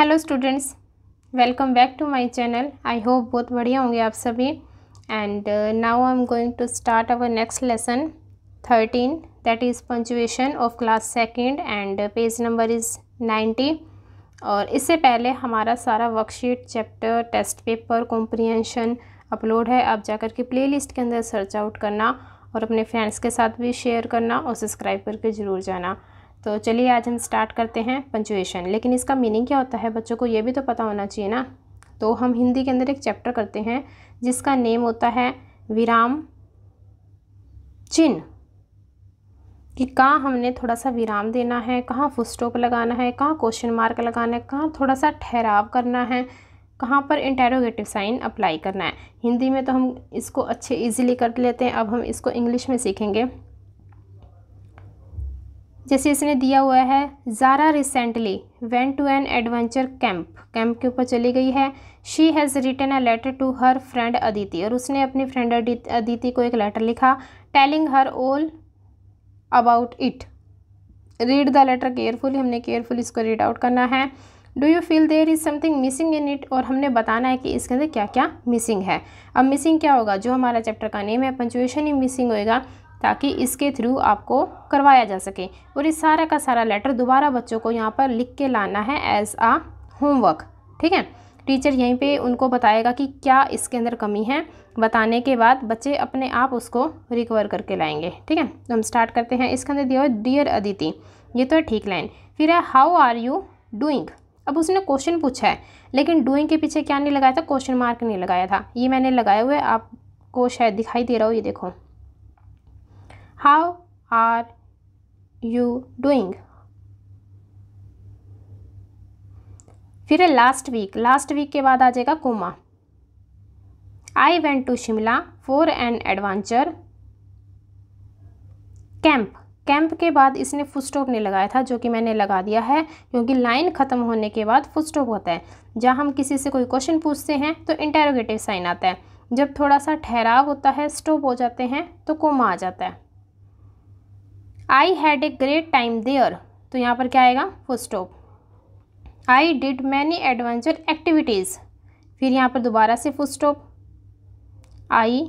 hello students welcome back to my channel I hope बहुत बढ़िया होंगे आप सभी and now I am going to start our next lesson thirteen that is punctuation of class second and page number is ninety और इससे पहले हमारा सारा worksheet chapter test paper comprehension upload है आप जाकर के प्ले के अंदर सर्च आउट करना और अपने फ्रेंड्स के साथ भी शेयर करना और सब्सक्राइब करके ज़रूर जाना तो चलिए आज हम स्टार्ट करते हैं पंचुएशन लेकिन इसका मीनिंग क्या होता है बच्चों को ये भी तो पता होना चाहिए ना तो हम हिंदी के अंदर एक चैप्टर करते हैं जिसका नेम होता है विराम चिन्ह कि कहाँ हमने थोड़ा सा विराम देना है कहाँ फुल स्टॉप लगाना है कहाँ क्वेश्चन मार्क लगाना है कहाँ थोड़ा सा ठहराव करना है कहाँ पर इंटेरोगेटिव साइन अप्लाई करना है हिंदी में तो हम इसको अच्छे इजीली कर लेते हैं अब हम इसको इंग्लिश में सीखेंगे जैसे इसने दिया हुआ है Zara recently went to an adventure camp camp के ऊपर चली गई है she has written a letter to her friend Aditi और उसने अपनी फ्रेंड अदिति को एक लेटर लिखा telling her all about it read the letter carefully हमने केयरफुली इसको रीड आउट करना है do you feel there is something missing in it और हमने बताना है कि इसके अंदर क्या क्या मिसिंग है अब मिसिंग क्या होगा जो हमारा चैप्टर का नेम है पंचुएशन ही मिसिंग होएगा ताकि इसके थ्रू आपको करवाया जा सके और इस सारा का सारा लेटर दोबारा बच्चों को यहाँ पर लिख के लाना है एज आ होमवर्क ठीक है टीचर यहीं पे उनको बताएगा कि क्या इसके अंदर कमी है बताने के बाद बच्चे अपने आप उसको रिकवर करके लाएंगे ठीक है तो हम स्टार्ट करते हैं इसके अंदर दिया डियर अदिति ये तो है ठीक लाइन फिर है हाउ आर यू डूइंग अब उसने क्वेश्चन पूछा है लेकिन डूइंग के पीछे क्या नहीं लगाया था क्वेश्चन मार्क नहीं लगाया था ये मैंने लगाए हुए आपको शायद दिखाई दे रहा हो ये देखो हाउ आर यू डूइंग फिर है लास्ट वीक लास्ट वीक के बाद आ जाएगा comma I went to Shimla for an adventure camp camp के बाद इसने फुस्टॉप स्टॉप नहीं लगाया था जो कि मैंने लगा दिया है क्योंकि लाइन ख़त्म होने के बाद फुस्टॉप स्टॉप होता है जहाँ हम किसी से कोई क्वेश्चन पूछते हैं तो इंटेरोगेटिव साइन आता है जब थोड़ा सा ठहराव होता है स्टॉप हो जाते हैं तो कोमा आ जाता है I had a great time there तो यहाँ पर क्या आएगा full stop I did many adventure activities फिर यहाँ पर दोबारा से full stop I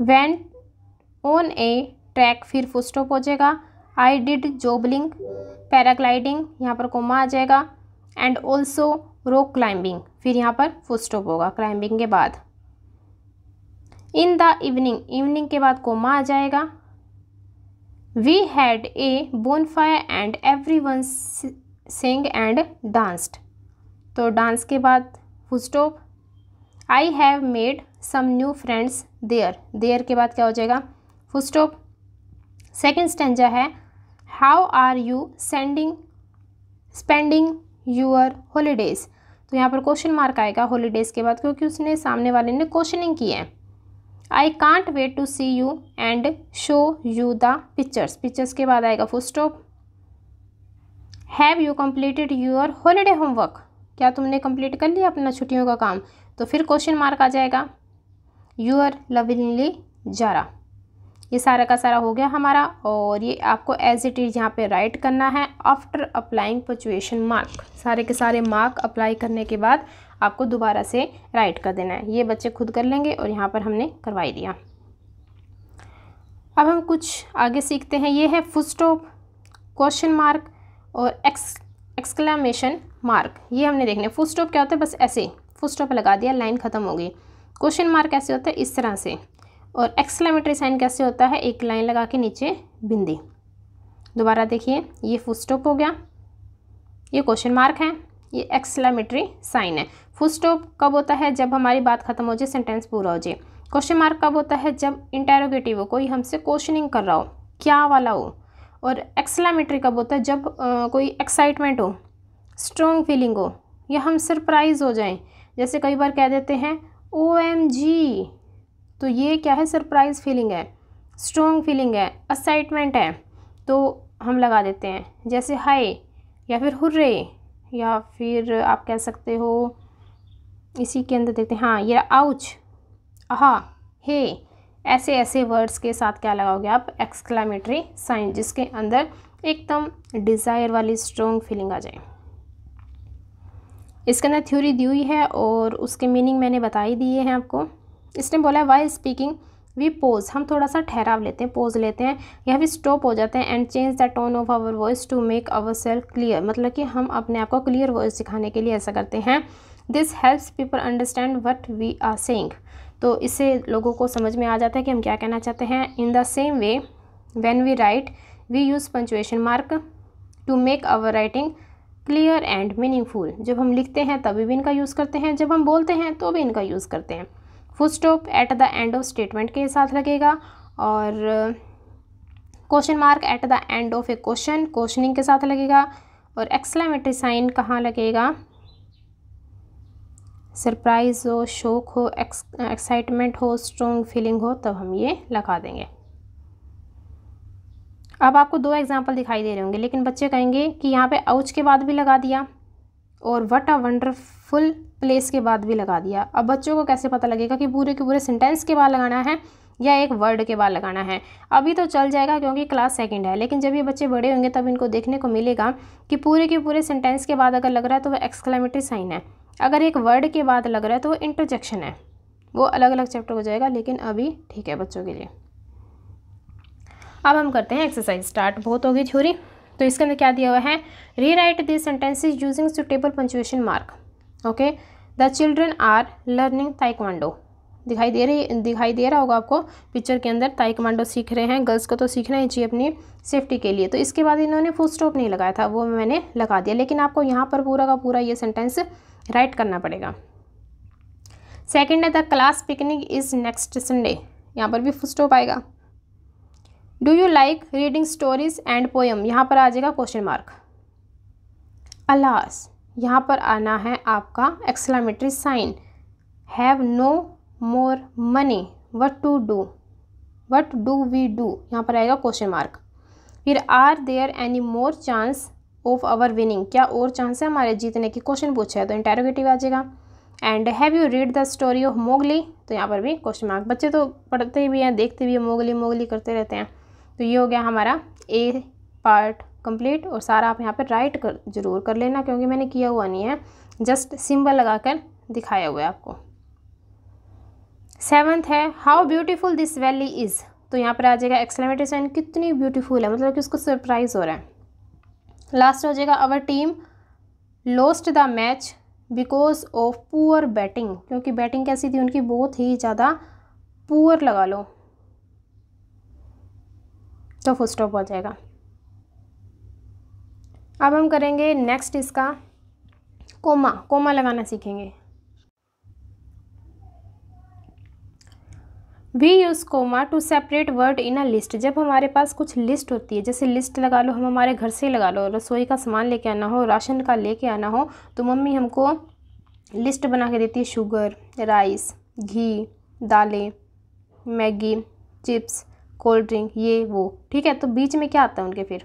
went on a track फिर फुल स्टॉप हो जाएगा आई डिड जॉबलिंग पैराग्लाइडिंग यहाँ पर कोमा आ जाएगा एंड ऑल्सो रॉक क्लाइंबिंग फिर यहाँ पर फुल स्टॉप होगा क्लाइंबिंग के बाद इन द इवनिंग इवनिंग के बाद कोमा आ जाएगा we had a bonfire and everyone sing and danced तो डांस के बाद full stop I have made some new friends there there के बाद क्या हो जाएगा फुल स्टॉप सेकेंड स्टेंजा है how are you sending spending your holidays तो यहाँ पर क्वेश्चन मार्क आएगा हॉलीडेज़ के बाद क्योंकि उसने सामने वाले ने क्वेश्चनिंग की है I can't wait to see you and show you the pictures pictures के बाद आएगा full stop have you completed your holiday homework क्या तुमने कम्प्लीट कर लिया अपना छुट्टियों का काम तो फिर क्वेश्चन मार्क आ जाएगा यूर लविंगली जारा ये सारा का सारा हो गया हमारा और ये आपको एज इट इज़ यहाँ पे राइट करना है आफ्टर अप्लाइंग पचुएशन मार्क सारे के सारे मार्क अप्लाई करने के बाद आपको दोबारा से राइट कर देना है ये बच्चे खुद कर लेंगे और यहाँ पर हमने करवाई दिया अब हम कुछ आगे सीखते हैं ये है फुल स्टॉप क्वेश्चन मार्क और एक्स एक्सक्लामेशन मार्क ये हमने देखने फुल स्टॉप क्या होता है बस ऐसे फुल स्टॉप लगा दिया लाइन ख़त्म हो गई क्वेश्चन मार्क कैसे होता है इस तरह से और एक्सक्लामेटरी साइन कैसे होता है एक लाइन लगा के नीचे बिंदी दोबारा देखिए ये फुल स्टॉप हो गया ये क्वेश्चन मार्क है ये एक्सलामेटरी साइन है फुल स्टॉप कब होता है जब हमारी बात खत्म हो जाए सेंटेंस पूरा हो जाए क्वेश्चन मार्क कब होता है जब इंटेरोगेटिव हो कोई हमसे क्वेश्चनिंग कर रहा हो क्या वाला हो और एक्सलामेटरी कब होता है जब आ, कोई एक्साइटमेंट हो स्ट्रॉन्ग फीलिंग हो या हम सरप्राइज हो जाएं जैसे कई बार कह देते हैं ओ एम जी तो ये क्या है सरप्राइज़ फीलिंग है स्ट्रॉन्ग फीलिंग है एक्साइटमेंट है तो हम लगा देते हैं जैसे हाय या फिर हुर्रे या फिर आप कह सकते हो इसी के अंदर देखते हैं हाँ ये आउच आहा हे ऐसे ऐसे वर्ड्स के साथ क्या लगाओगे आप एक्सक्लामेटरी साइन जिसके अंदर एकदम डिज़ायर वाली स्ट्रॉन्ग फीलिंग आ जाए इसके अंदर थ्योरी दी हुई है और उसके मीनिंग मैंने बता ही दिए हैं आपको इसने बोला है वाई स्पीकिंग वी पोज हम थोड़ा सा ठहराव लेते हैं पोज लेते हैं या भी स्टॉप हो जाते हैं and change the tone of our voice to make our self clear मतलब कि हम अपने आप को क्लियर वॉइस सिखाने के लिए ऐसा करते हैं this helps people understand what we are saying तो इससे लोगों को समझ में आ जाता है कि हम क्या कहना चाहते हैं in the same way when we write we use punctuation mark to make our writing clear and meaningful जब हम लिखते हैं तभी भी इनका यूज़ करते हैं जब हम बोलते हैं तो भी इनका यूज़ करते हैं full stop at the end of statement के साथ लगेगा और question mark at the end of a question questioning के साथ लगेगा और एक्सलामेटरी साइन कहाँ लगेगा सरप्राइज़ हो शौक हो एक्साइटमेंट हो स्ट्रॉन्ग फीलिंग हो तब हम ये लगा देंगे अब आपको दो एग्जांपल दिखाई दे रहे होंगे लेकिन बच्चे कहेंगे कि यहाँ पे आउच के बाद भी लगा दिया और वट आ वंडरफुल प्लेस के बाद भी लगा दिया अब बच्चों को कैसे पता लगेगा कि पूरे के पूरे सेंटेंस के बाद लगाना है या एक वर्ड के बाद लगाना है अभी तो चल जाएगा क्योंकि क्लास सेकंड है लेकिन जब ये बच्चे बड़े होंगे तब इनको देखने को मिलेगा कि पूरे के पूरे सेंटेंस के बाद अगर लग रहा है तो वह एक्सक्लेमेटरी साइन है अगर एक वर्ड के बाद लग रहा है तो वो इंटरजेक्शन है वो अलग अलग चैप्टर हो जाएगा लेकिन अभी ठीक है बच्चों के लिए अब हम करते हैं एक्सरसाइज स्टार्ट बहुत होगी छोरी तो इसके अंदर क्या दिया हुआ है rewrite this sentences using suitable punctuation mark okay the children are learning taekwondo दिखाई दे रही दिखाई दे रहा होगा आपको पिक्चर के अंदर ताइकमांडो सीख रहे हैं गर्ल्स को तो सीखना ही चाहिए अपनी सेफ्टी के लिए तो इसके बाद इन्होंने फुल स्टॉप नहीं लगाया था वो मैंने लगा दिया लेकिन आपको यहाँ पर पूरा का पूरा ये सेंटेंस राइट करना पड़ेगा सेकेंड है the class picnic is next Sunday यहाँ पर भी फुल स्टॉप आएगा do you like reading stories and poem यहाँ पर आ जाएगा क्वेश्चन मार्क अलास यहाँ पर आना है आपका exclamatory sign have no more money what to do what do we do यहाँ पर आएगा क्वेश्चन मार्क फिर are there any more chance of our winning क्या और चांस है हमारे जीतने की क्वेश्चन पूछा है तो इंटेरोगेटिव आ जाएगा and have you read the story of Mowgli तो यहाँ पर भी क्वेश्चन मार्क बच्चे तो पढ़ते भी हैं देखते भी हैं मोगली मोगली करते रहते हैं तो ये हो गया हमारा ए पार्ट कंप्लीट और सारा आप यहाँ पर राइट कर जरूर कर लेना क्योंकि मैंने किया हुआ नहीं है जस्ट सिंबल लगाकर दिखाया हुआ है आपको सेवन्थ है how beautiful this valley is तो यहाँ पर आ जाएगा एक्सलेमेटर साइन कितनी ब्यूटीफुल है मतलब कि उसको सरप्राइज़ हो रहा है लास्ट हो जाएगा our team lost the match because of poor batting क्योंकि बैटिंग कैसी थी उनकी बहुत ही ज़्यादा पुअर लगा लो स्टॉप तो स्टॉप हो जाएगा अब हम करेंगे नेक्स्ट इसका कोमा कोमा लगाना सीखेंगे we use comma to separate word in a list जब हमारे पास कुछ लिस्ट होती है जैसे लिस्ट लगा लो हम हमारे घर से लगा लो रसोई का सामान लेके आना हो राशन का लेके आना हो तो मम्मी हमको लिस्ट बना के देती है शुगर राइस घी दालें मैगी चिप्स कोल्ड ड्रिंक ये वो ठीक है तो बीच में क्या आता है उनके फिर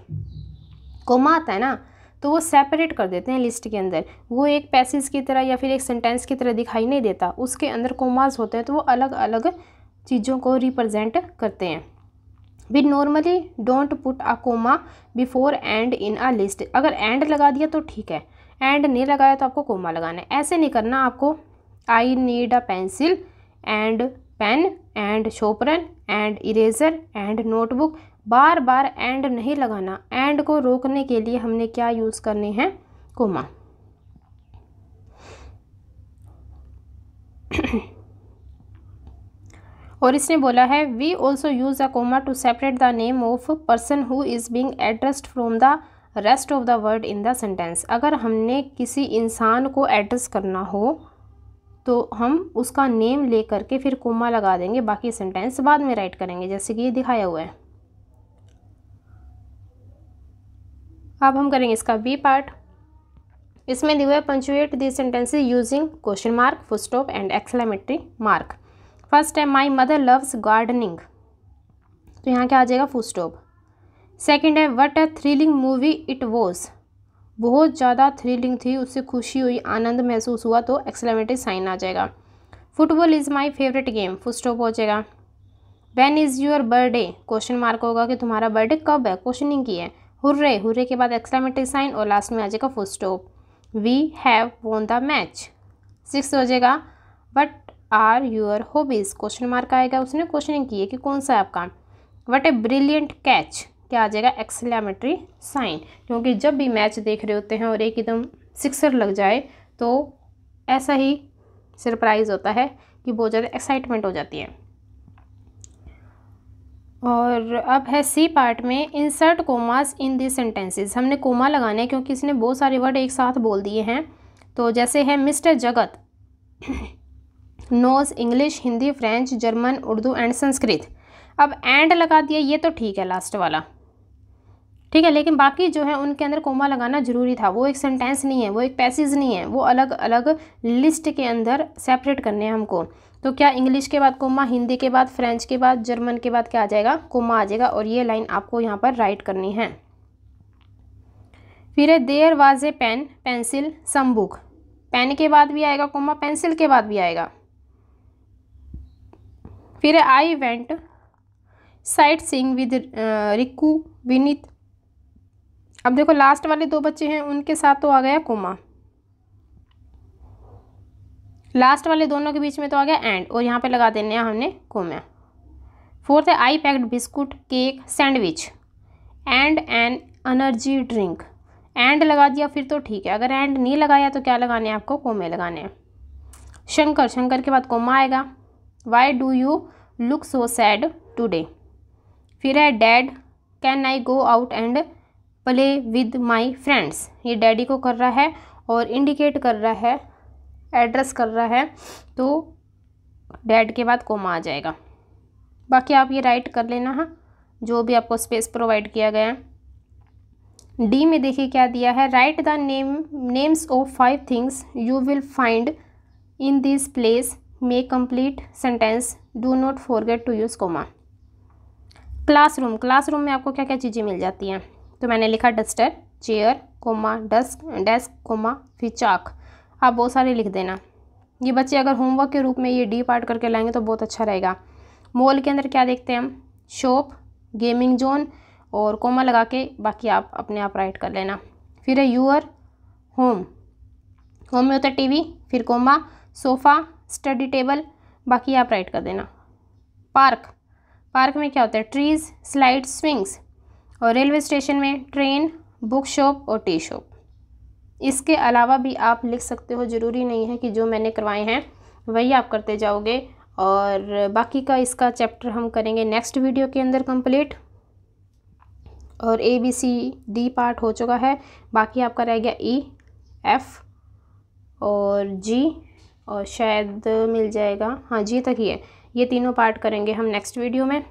कोमा आता है ना तो वो सेपरेट कर देते हैं लिस्ट के अंदर वो एक पैसेज की तरह या फिर एक सेंटेंस की तरह दिखाई नहीं देता उसके अंदर कोमाज होते हैं तो वो अलग अलग चीज़ों को रिप्रेजेंट करते हैं we normally don't put a comma before and in a list अगर एंड लगा दिया तो ठीक है एंड नहीं लगाया तो आपको कोमा लगाना है ऐसे नहीं करना आपको I need a pencil and pen and शोपरन एंड इरेजर एंड नोटबुक बार बार एंड नहीं लगाना एंड को रोकने के लिए हमने क्या यूज़ करने हैं कोमा और इसने बोला है we also use a comma to separate the name of person who is being addressed from the rest of the word in the sentence अगर हमने किसी इंसान को एड्रेस करना हो तो हम उसका नेम ले करके फिर कोमा लगा देंगे बाकी सेंटेंस बाद में राइट करेंगे जैसे कि ये दिखाया हुआ है अब हम करेंगे इसका बी पार्ट इसमें दिया हुआ है punctuate the sentences using question mark full stop and exclamatory mark first है माई मदर लव्स गार्डनिंग तो यहाँ क्या आ जाएगा फुस्टॉप सेकेंड है what a thrilling movie it was बहुत ज़्यादा थ्रिलिंग थी उससे खुशी हुई आनंद महसूस हुआ तो एक्सलेमेटिव साइन आ जाएगा football is my favourite game full stop हो जाएगा when is your birthday question mark होगा कि तुम्हारा बर्थडे कब है क्वेश्चनिंग की है हुर्रे हुर्रे के बाद एक्सलेमेटिव साइन और लास्ट में आ जाएगा full stop we have won the match सिक्स हो जाएगा what are your hobbies question mark आएगा उसने क्वेश्चनिंग की है कि कौन सा है आपका वट ए ब्रिलियंट कैच क्या आ जाएगा एक्सलेमेटरी साइन क्योंकि जब भी मैच देख रहे होते हैं और एक एकदम सिक्सर लग जाए तो ऐसा ही सरप्राइज़ होता है कि बहुत ज़्यादा एक्साइटमेंट हो जाती है और अब है सी पार्ट में insert commas in the sentences हमने कोमा लगाने हैं क्योंकि इसने बहुत सारे वर्ड एक साथ बोल दिए हैं तो जैसे है mister Jagat knows English Hindi French German Urdu and Sanskrit अब एंड लगा दिया ये तो ठीक है लास्ट वाला ठीक है लेकिन बाकी जो है उनके अंदर कोमा लगाना ज़रूरी था वो एक सेंटेंस नहीं है वो एक पैसेज नहीं है वो अलग अलग लिस्ट के अंदर सेपरेट करने हैं हमको तो क्या इंग्लिश के बाद कोमा हिंदी के बाद फ्रेंच के बाद जर्मन के बाद क्या आ जाएगा कोमा आ जाएगा और ये लाइन आपको यहाँ पर राइट करनी है फिर है there was a pen pencil some book pen के बाद भी आएगा कोमा पेंसिल के बाद भी आएगा फिर I went sightseeing with Riku Vineet अब देखो लास्ट वाले दो बच्चे हैं उनके साथ तो आ गया कोमा लास्ट वाले दोनों के बीच में तो आ गया एंड और यहाँ पे लगा देने हैं हमने कोमा फोर्थ है I packed biscuit cake sandwich and an energy drink and लगा दिया फिर तो ठीक है अगर एंड नहीं लगाया तो क्या लगाने हैं आपको कोमे लगाने हैं शंकर शंकर के बाद कोमा आएगा why do you look so sad today फिर है dad can I go out and play with my friends ये डैडी को कर रहा है और इंडिकेट कर रहा है एड्रेस कर रहा है तो डैड के बाद कोमा आ जाएगा बाकी आप ये राइट कर लेना है हाँ, जो भी आपको स्पेस प्रोवाइड किया गया है डी में देखिए क्या दिया है write the name names of five things you will find in this place मे complete sentence do not forget to use comma classroom classroom में आपको क्या क्या चीज़ें मिल जाती हैं तो मैंने लिखा duster chair comma desk desk comma फिर चाक आप बहुत सारे लिख देना ये बच्चे अगर होमवर्क के रूप में ये डी पार्ट करके लाएंगे तो बहुत अच्छा रहेगा मॉल के अंदर क्या देखते हैं हम शॉप गेमिंग जोन और कोमा लगा के बाकी आप अपने आप राइट कर लेना फिर है यूअर होम होम में होता है वी फिर कोमा सोफ़ा स्टडी टेबल बाकी आप राइट कर देना पार्क पार्क में क्या होता है ट्रीज़ स्लाइड स्विंग्स और रेलवे स्टेशन में ट्रेन बुक शॉप और टी शॉप इसके अलावा भी आप लिख सकते हो ज़रूरी नहीं है कि जो मैंने करवाए हैं वही आप करते जाओगे और बाकी का इसका चैप्टर हम करेंगे नेक्स्ट वीडियो के अंदर कंप्लीट और A B C D part हो चुका है बाकी आपका रह गया ई एफ़ और जी और शायद मिल जाएगा हाँ जी तक ही है ये तीनों पार्ट करेंगे हम नेक्स्ट वीडियो में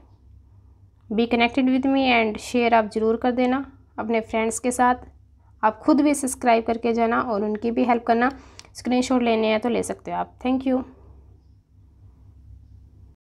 be connected with me and share आप ज़रूर कर देना अपने फ्रेंड्स के साथ आप खुद भी सब्सक्राइब करके जाना और उनकी भी हेल्प करना स्क्रीनशॉट लेने हैं तो ले सकते हो आप थैंक यू